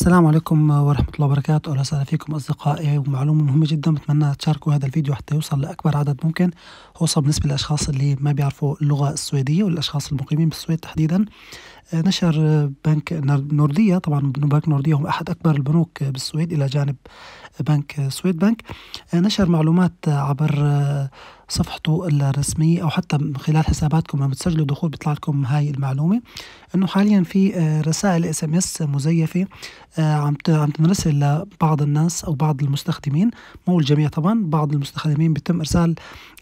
السلام عليكم ورحمة الله وبركاته أهلا وسهلا فيكم أصدقائي ومعلومة مهمة جدا بتمنى تشاركوا هذا الفيديو حتى يوصل لأكبر عدد ممكن خصوصا بالنسبة للأشخاص اللي ما بيعرفوا اللغة السويدية والأشخاص المقيمين بالسويد تحديدا آه، نشر بنك نورديا طبعا بنك نورديا هو أحد أكبر البنوك بالسويد إلى جانب بنك سويد بنك آه، نشر معلومات عبر آه، صفحته الرسمية أو حتى من خلال حساباتكم لما تسجلوا دخول بيطلع لكم هاي المعلومة إنه حاليا في رسائل اس ام اس مزيفة آه، عم عم تنرسل لبعض الناس او بعض المستخدمين مو الجميع طبعا بعض المستخدمين بيتم ارسال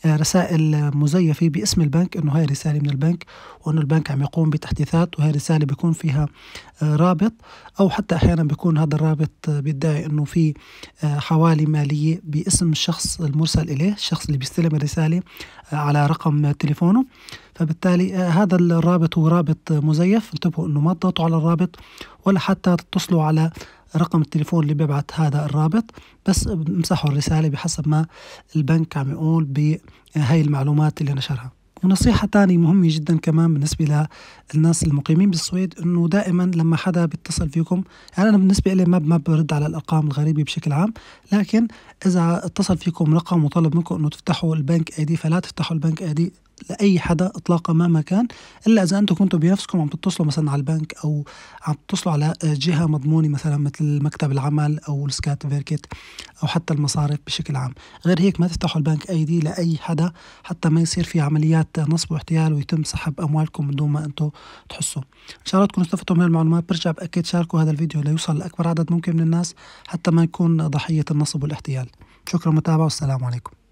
آه، رسائل مزيفه باسم البنك انه هاي رساله من البنك وانه البنك عم يقوم بتحديثات وهي رساله بيكون فيها آه، رابط او حتى احيانا بيكون هذا الرابط بيدعي انه في حوالي ماليه باسم الشخص المرسل اليه الشخص اللي بيستلم الرساله على رقم تليفونه فبالتالي آه، هذا الرابط هو رابط مزيف انتبهوا انه ما تضغطوا على الرابط ولا حتى تتصلوا على رقم التليفون اللي بيبعت هذا الرابط بس امسحوا الرسالة بحسب ما البنك عم يقول بهاي المعلومات اللي نشرها ونصيحة تانية مهمة جدا كمان بالنسبة للناس المقيمين بالسويد انه دائما لما حدا بيتصل فيكم يعني انا بالنسبة لي ما ما برد على الارقام الغريبة بشكل عام لكن اذا اتصل فيكم رقم وطلب منكم انه تفتحوا البنك اي دي فلا تفتحوا البنك اي دي لاي حدا اطلاقا مهما كان الا اذا انتم كنتوا بنفسكم عم تتصلوا مثلا على البنك او عم تتصلوا على جهه مضمونه مثلا مثل مكتب العمل او السكات فيركت او حتى المصارف بشكل عام غير هيك ما تفتحوا البنك اي دي لاي حدا حتى ما يصير في عمليات حتى نصبوا احتيال ويتم سحب اموالكم من دون ما انتم تحسوا ان شاء الله تكونوا استفدتوا من المعلومات برجع باكد شاركوا هذا الفيديو ليوصل لاكبر عدد ممكن من الناس حتى ما يكون ضحيه النصب والاحتيال شكرا متابعة والسلام عليكم